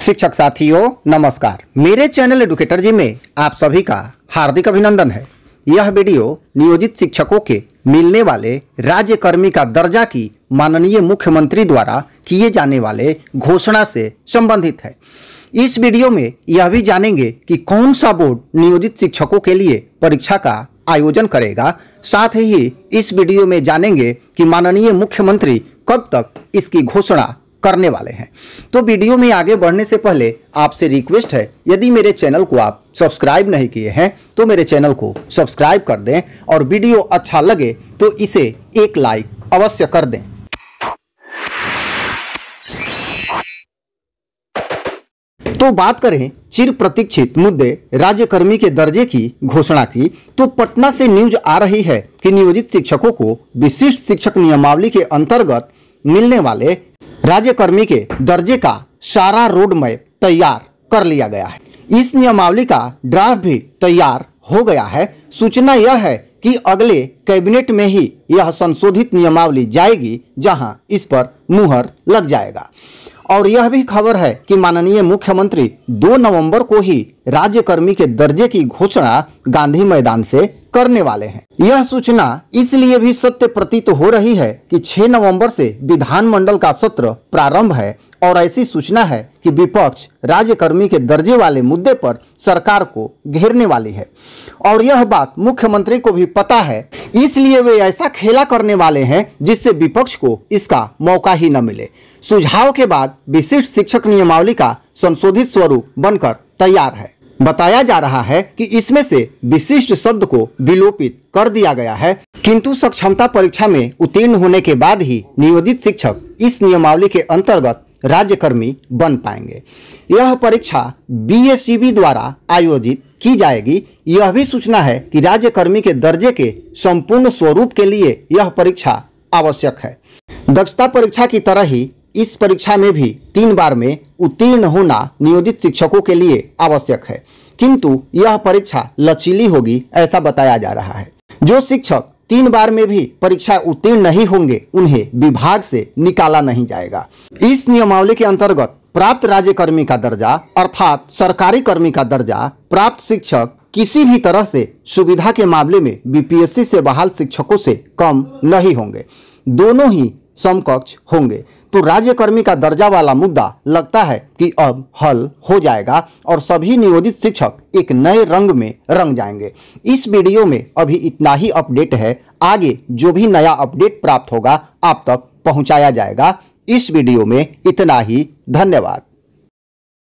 शिक्षक साथियों नमस्कार मेरे चैनल एडुकेटर जी में आप सभी का हार्दिक अभिनंदन है यह वीडियो नियोजित शिक्षकों के मिलने वाले राज्य कर्मी का दर्जा की माननीय मुख्यमंत्री द्वारा किए जाने वाले घोषणा से संबंधित है इस वीडियो में यह भी जानेंगे कि कौन सा बोर्ड नियोजित शिक्षकों के लिए परीक्षा का आयोजन करेगा साथ ही इस वीडियो में जानेंगे कि माननीय मुख्यमंत्री कब तक इसकी घोषणा करने वाले हैं तो वीडियो में आगे बढ़ने से पहले आपसे रिक्वेस्ट है यदि मेरे चैनल को आप सब्सक्राइब नहीं किए हैं तो मेरे चैनल को सब्सक्राइब कर दें और वीडियो अच्छा लगे तो इसे एक लाइक अवश्य कर दें तो बात करें चिर प्रतीक्षित मुद्दे राज्यकर्मी के दर्जे की घोषणा की तो पटना से न्यूज आ रही है कि नियोजित शिक्षकों को विशिष्ट शिक्षक नियमावली के अंतर्गत मिलने वाले राज्यकर्मी के दर्जे का सारा रोड मैप तैयार कर लिया गया है इस नियमावली का ड्राफ्ट भी तैयार हो गया है सूचना यह है कि अगले कैबिनेट में ही यह संशोधित नियमावली जाएगी जहां इस पर मुहर लग जाएगा और यह भी खबर है कि माननीय मुख्यमंत्री 2 नवंबर को ही राज्यकर्मी के दर्जे की घोषणा गांधी मैदान से करने वाले हैं यह सूचना इसलिए भी सत्य प्रतीत हो रही है कि 6 नवंबर से विधानमंडल का सत्र प्रारंभ है और ऐसी सूचना है कि विपक्ष राज्यकर्मी के दर्जे वाले मुद्दे पर सरकार को घेरने वाली है और यह बात मुख्यमंत्री को भी पता है इसलिए वे ऐसा खेला करने वाले हैं जिससे विपक्ष को इसका मौका ही न मिले सुझाव के बाद विशिष्ट शिक्षक नियमावली का संशोधित स्वरूप बनकर तैयार है बताया जा रहा है कि इसमें से विशिष्ट शब्द को विलोपित कर दिया गया है किंतु सक्षमता परीक्षा में उत्तीर्ण होने के बाद ही नियोजित शिक्षक इस नियमावली के अंतर्गत राज्यकर्मी बन पाएंगे यह परीक्षा बी e द्वारा आयोजित की जाएगी यह भी सूचना है कि राज्यकर्मी के दर्जे के संपूर्ण स्वरूप के लिए यह परीक्षा आवश्यक है दक्षता परीक्षा की तरह ही इस परीक्षा में भी तीन बार में उत्तीर्ण होना नियोजित शिक्षकों के लिए आवश्यक है किंतु यह परीक्षा लचीली होगी ऐसा बताया जा रहा है जो शिक्षक तीन बार में भी परीक्षा उत्तीर्ण नहीं होंगे उन्हें विभाग से निकाला नहीं जाएगा इस नियमावली के अंतर्गत प्राप्त राज्य कर्मी का दर्जा अर्थात सरकारी कर्मी का दर्जा प्राप्त शिक्षक किसी भी तरह से सुविधा के मामले में बीपीएससी से बहाल शिक्षकों से कम नहीं होंगे दोनों ही समकक्ष होंगे तो राज्यकर्मी का दर्जा वाला मुद्दा लगता है कि अब हल हो जाएगा और सभी नियोजित शिक्षक एक नए रंग में रंग जाएंगे इस वीडियो में अभी इतना ही अपडेट है आगे जो भी नया अपडेट प्राप्त होगा आप तक पहुंचाया जाएगा इस वीडियो में इतना ही धन्यवाद